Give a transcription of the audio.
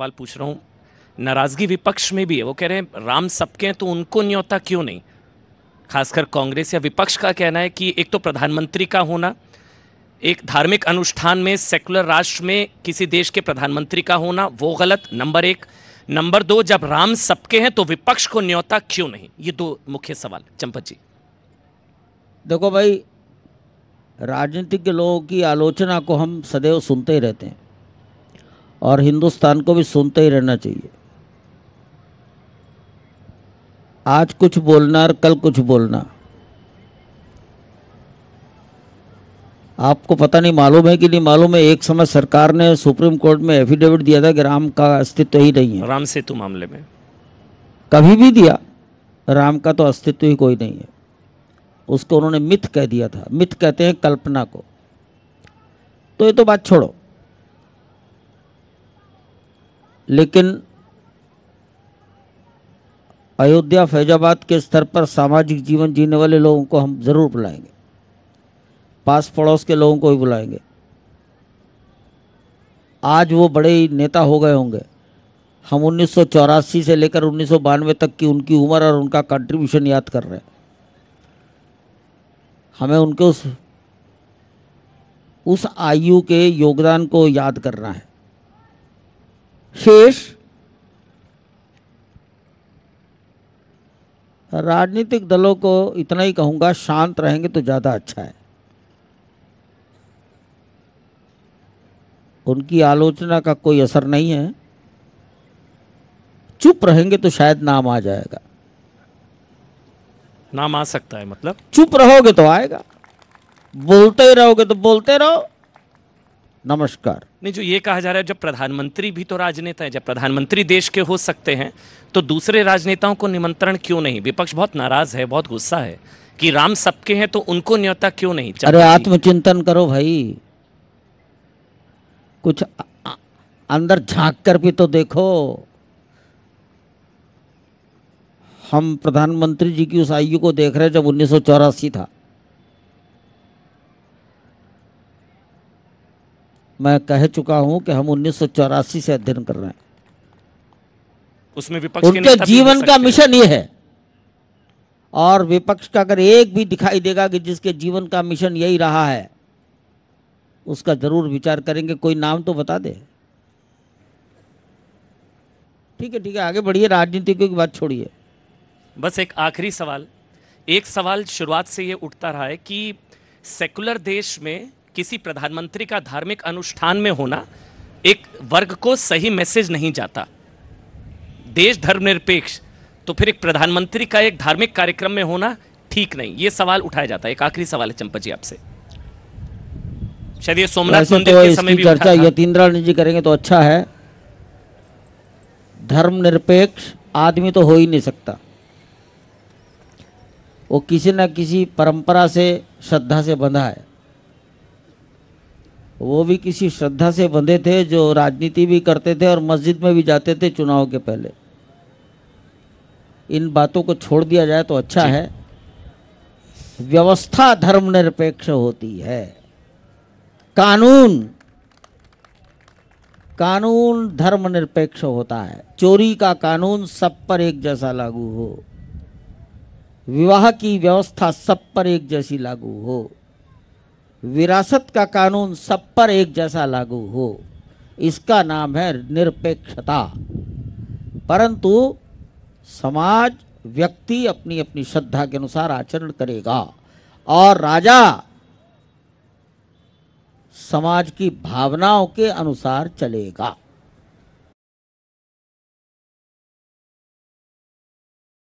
सवाल पूछ रहा हूँ नाराजगी विपक्ष में भी है वो कह रहे हैं राम सबके हैं तो उनको न्योता क्यों नहीं खासकर कांग्रेस या विपक्ष का कहना है कि एक तो प्रधानमंत्री का होना एक धार्मिक अनुष्ठान में सेकुलर राष्ट्र में किसी देश के प्रधानमंत्री का होना वो गलत नंबर एक नंबर दो जब राम सबके हैं तो विपक्ष को न्योता क्यों नहीं ये दो मुख्य सवाल चंपत जी देखो भाई राजनीतिक लोगों की आलोचना को हम सदैव सुनते ही रहते हैं और हिंदुस्तान को भी सुनते ही रहना चाहिए आज कुछ बोलना और कल कुछ बोलना आपको पता नहीं मालूम है कि नहीं मालूम है एक समय सरकार ने सुप्रीम कोर्ट में एफिडेविट दिया था कि राम का अस्तित्व ही नहीं है राम सेतु मामले में कभी भी दिया राम का तो अस्तित्व ही कोई नहीं है उसको उन्होंने मिथ कह दिया था मिथ कहते हैं कल्पना को तो ये तो बात छोड़ो लेकिन अयोध्या फैजाबाद के स्तर पर सामाजिक जीवन जीने वाले लोगों को हम ज़रूर बुलाएंगे पास पड़ोस के लोगों को भी बुलाएंगे आज वो बड़े ही नेता हो गए होंगे हम उन्नीस से लेकर उन्नीस तक की उनकी उम्र और उनका कंट्रीब्यूशन याद कर रहे हैं हमें उनके उस उस आयु के योगदान को याद करना है शेष राजनीतिक दलों को इतना ही कहूंगा शांत रहेंगे तो ज़्यादा अच्छा है उनकी आलोचना का कोई असर नहीं है चुप रहेंगे तो शायद नाम आ जाएगा नाम आ सकता है मतलब चुप रहोगे तो आएगा बोलते ही रहोगे तो बोलते रहो नमस्कार नहीं जो ये कहा जा रहा है जब प्रधानमंत्री भी तो राजनेता है जब प्रधानमंत्री देश के हो सकते हैं तो दूसरे राजनेताओं को निमंत्रण क्यों नहीं विपक्ष बहुत नाराज है बहुत गुस्सा है कि राम सबके हैं तो उनको न्योता क्यों नहीं अरे आत्मचिंतन करो भाई कुछ अंदर झांक कर भी तो देखो हम प्रधानमंत्री जी की उस आयु को देख रहे जब उन्नीस था मैं कह चुका हूं कि हम उन्नीस से अध्ययन कर रहे हैं उसमें विपक्ष उनके जीवन का मिशन ये है और विपक्ष का अगर एक भी दिखाई देगा कि जिसके जीवन का मिशन यही रहा है उसका जरूर विचार करेंगे कोई नाम तो बता दे ठीक है ठीक है आगे बढ़िए राजनीति की बात छोड़िए बस एक आखिरी सवाल एक सवाल शुरुआत से ये उठता रहा है कि सेकुलर देश में किसी प्रधानमंत्री का धार्मिक अनुष्ठान में होना एक वर्ग को सही मैसेज नहीं जाता देश धर्मनिरपेक्ष तो फिर एक प्रधानमंत्री का एक धार्मिक कार्यक्रम में होना ठीक नहीं ये सवाल उठाया जाता है एक आखिरी सवाल है चंपा जी आपसे शायद ये सोमनाथ मंदिर तो के समय भी चर्चा यतीन्द्रनाथ जी करेंगे तो अच्छा है धर्मनिरपेक्ष आदमी तो हो ही नहीं सकता वो किसी न किसी परंपरा से श्रद्धा से बंधा है वो भी किसी श्रद्धा से बंधे थे जो राजनीति भी करते थे और मस्जिद में भी जाते थे चुनाव के पहले इन बातों को छोड़ दिया जाए तो अच्छा है व्यवस्था धर्मनिरपेक्ष होती है कानून कानून धर्मनिरपेक्ष होता है चोरी का कानून सब पर एक जैसा लागू हो विवाह की व्यवस्था सब पर एक जैसी लागू हो विरासत का कानून सब पर एक जैसा लागू हो इसका नाम है निरपेक्षता परंतु समाज व्यक्ति अपनी अपनी श्रद्धा के अनुसार आचरण करेगा और राजा समाज की भावनाओं के अनुसार चलेगा